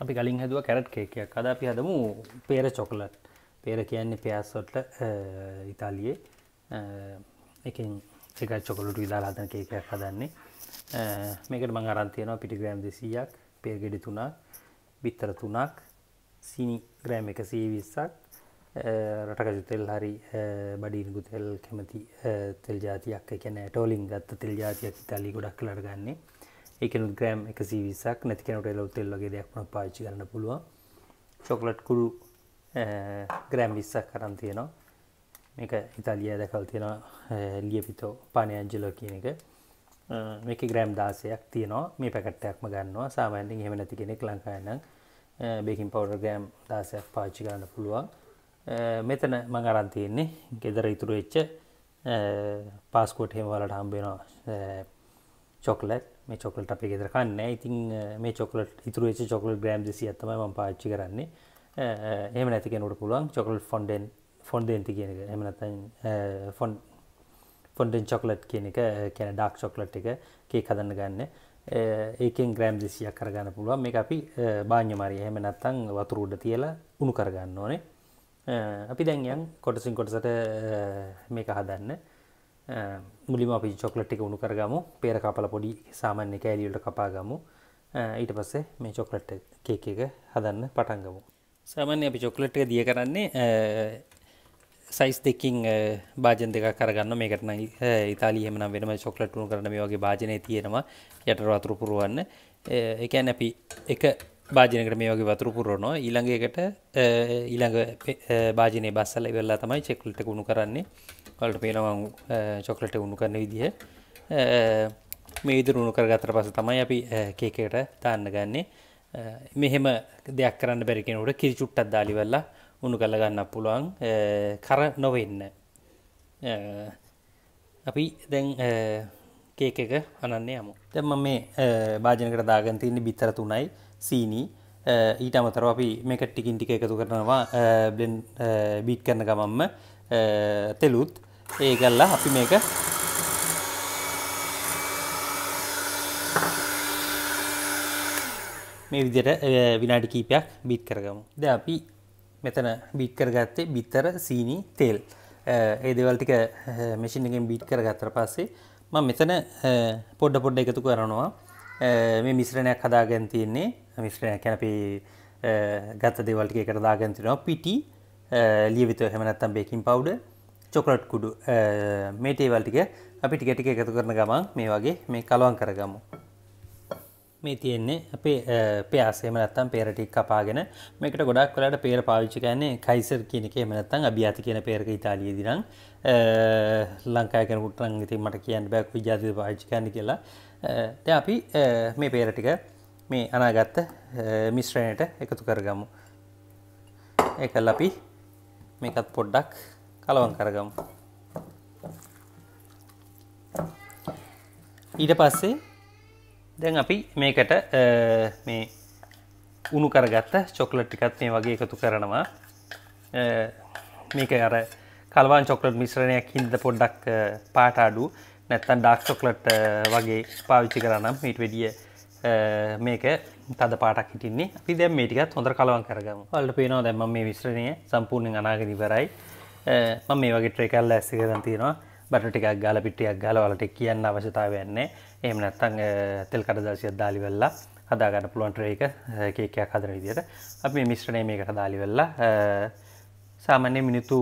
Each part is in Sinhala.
අපි කලින් හැදුව කැරට් කේකයක් අද අපි හදමු පේර චොකලට් පේර කියන්නේ පයාස්සොට්ට ඉතාලියේ එකින් එක චොකලට විදාල හදන කේකයක් හදන්නේ මේකට මං අරන්තියනවා පිටිග්‍රෑම් දෙසීයක් පේර්ගෙඩි තුනක් බිත්තර තුනක් සිනි ග්‍රෑම් එක සීවිස්සක් රටකජු තෙල් හරි බඩීන්ගු තෙල් කැමති තෙල් ජාතියක් එකැන ටෝලින් ගත්ත තෙල් ජාතියක් ඉතාලි ගොඩක් ලට ගන්නේ ඒකන ග්‍රෑම් එකසි විසක් නැති කෙනට එල උතෙල්ලගේ දෙයක්ම පාච්චි කරන්න පුළුවන් චොකලට් කුරු ග්‍රෑම් විස්සක් කරන් තියෙනවා මේක ඉතාලිය දැකල් තියෙනවා ලියපිතෝ පානයන්ජලෝ කියන එක මේක ග්‍රෑම් දාසයක් තියනවා මේ පැකට්ටයක්ම ගන්නවා සාමාන්‍යෙන් හෙම නැති කෙනෙක් ලංකායනම් බෙකින් පවඩ ග්‍රෑම් දාසයක් පාච්චි කරන්න පුළුවන් මෙතන මං අරන් තියෙන්නේ ගෙදර ඉතුරු වෙච්ච පාස්කෝට් හෙම වලට හම්බෙනවා චොකලට් මේ චොකලට අපි ගෙදර කන්න ඉතින් මේ චොකලට ඉතුරේච චොකල ග්‍රම් දෙසි ඇතම ම පාච්චි කරන්නේ එම නැති කෙනට පුළුවන් චොකල් ෆොන්ඩෙන් ෆොන්ඩෙන්ති කියන එක එමනත ෆොන් ෆොන්ඩෙන් චොකලට් කියන එක කැන ඩක් චොකලට් එක කේ කදන්න ගන්න ඒකෙන් ග්‍රෑම් දෙසියක් කරගන්න පුළුවන් මේ අපි බාඥමාරය එහෙම නැත්තං වතුරුඩ තියලා උුණු කරගන්න ඕනේ අපි දැන්යන් කොටසින් කොටසට මේක හදන්න මුලිම අපි චොක්ලට් එක උුණු කරගමු පේර කපල පොඩි සාමාන්‍ය කෑලියට කපාගමු ඊට පස්සේ මේ චොක්ලට් කේක එක හදන්න පටන්ගමු සාමාන්‍ය අපි චොක්ලට් එක දිය කරන්නේ සයිස් දෙකින් භාජන දෙක කරගන්න මේකටන ඉතාලියම නම් වෙනම චොක්ලට් උුණු කරන මේ වගේ භාජනය තියෙනවා යටර අතුරු පුරුවන්න එකැන් අපි එක භාජනකට මේ වගේ වතුර පුරනවා ඊළඟකට ඊළඟ භාජනය බස්සල ඉවෙල්ලා තමයි චෙක්ලට ගුණු කරන්නේ වලට පේනවන් චොක්ලට උුණු කරන විදිහ මේ ඉදුරුණු කර ගතර පස තමයි අපි කේකට තාන්න ගන්නේ මෙහෙම දෙයක් කරන්න බැරිකෙනට කිරිචුට්ටත් දාලිවෙල්ලා උුණු කල්ල ගන්න පුළුවන් කර නොවෙන්න අපි දැන් කේක එක අනන්න යමු තැම මේ භාජනකට දාගන් තියන්නේ බිත්තර තුනයි සීනී ඊට අමතර අපි මේක ටිකින් ටික එකතු කරනවා බ්ලෙන් බීට් කරන ගමම්ම තෙලුත් ඒගල්ලා අපි මේක මේ විදිට විනාඩි කීපයක් බීත් කරගමු ද අපි මෙතන බීට් කරගත්තේ බිත්තර සීනී තෙල් ඒ දෙවල්ටික මෙසිින්ගෙන් බීට් කරගත්තර පස්සේ මම මෙතන පොඩ්ඩ පොඩ්ඩ එකතු කරනවා මේ මිශ්‍රණයක් හදාගෙන තියෙන්නේ මිශ්‍රණයක් කියන අපි ගත්ත දේවල් ටික එකට දාගෙන තිනවා පිටි ලියවිත එහෙම නැත්නම් බේකින් පවුඩර් චොකලට් කුඩු මේ දේවල් ටික අපි ටික ටික එකතු කරන ගමන් මේ වගේ මේ කලවම් කරගමු. මේ තියෙන්නේ අපේ පයාසේම නත්තම් පේරටික් කපාගෙන මේකට ගොඩක් කලට පේර පාවිච්චි කන්නේ කයිසර් කියනක මනත්තන් අභ්‍යාති කියන පේරක ඉතාලිය දිනම් ලංකා කෙනකුට රංගති මට කියන්න බැක් විජාති පාච්චිකන්න කියලා ත අපි මේ පේරටික මේ අනාගත්ත මිශ්‍රණයට එකතු කරගමු එකල් අපි මේකත් පොඩ්ඩක් කලවන් කරගමු ඊට පස්සේ දැන් අපි මේකට මේ උුණු කරගත්ත චොකලට් ටිකත් මේ වගේ එකතු කරනවා මේක අර කල්වාන් චොකලට් මිශ්‍රණයක් හින්ද පොඩ්ඩක් පාට අඩු නැත්තන් ඩක් චොකලට් වගේ පාවිච්චි කරනම් මීට වෙඩිය මේක තද පාටක් හිටින්නේ අපි දැම් මේටිකත් හොඳ කලවන් කරගම වලට පේනවා දැම මේ විශ්‍රණය සම්පූර්ණය අනාගනිවරයි මම මේ වගේ ට්‍රේකල්ල ඇස්සකරන් තියෙනවා බට ටිකක් ගාල පිටියක් ගාල වලට කියන්න අවශ්‍යතාවයන්නේ එම නැත්තං තෙල් කඩදාසියක් දාලි වෙල්ලා හදාගන්න පුළුවන්ටර එක කේකයක් හදර විදියට අපි මිශ්‍රණය මේකට දාලි වෙල්ලා සාමාන්‍ය මිනිතු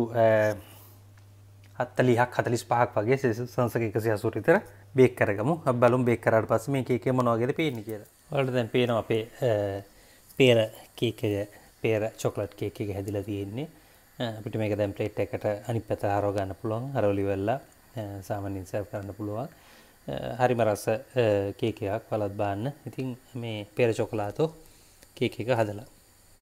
හත්තලිහක් හතලිස් පහක් වගේ සංසක එකසි හසුරිතර බේක් කරගමු බලුම් බේක් කරට පස්ස මේ එකේ මොනවාගේද පේනි කියලා වලට දැන් පේනවා අපේ පේර කේක පේර චොකලට් කේක හැදිලා තියෙන්නේ අපිට මේක දැම් ප්ලේට් එකට අනි පැත හරෝගන්න පුළුවන් හරවලි වෙල්ලා සාමනින් සැව් කරන්න පුළුවන් හරිම රස්ස කේකයක් පලත් බාන්න ඉතින් මේ පෙර චොකලාතෝ කේක එක හදලා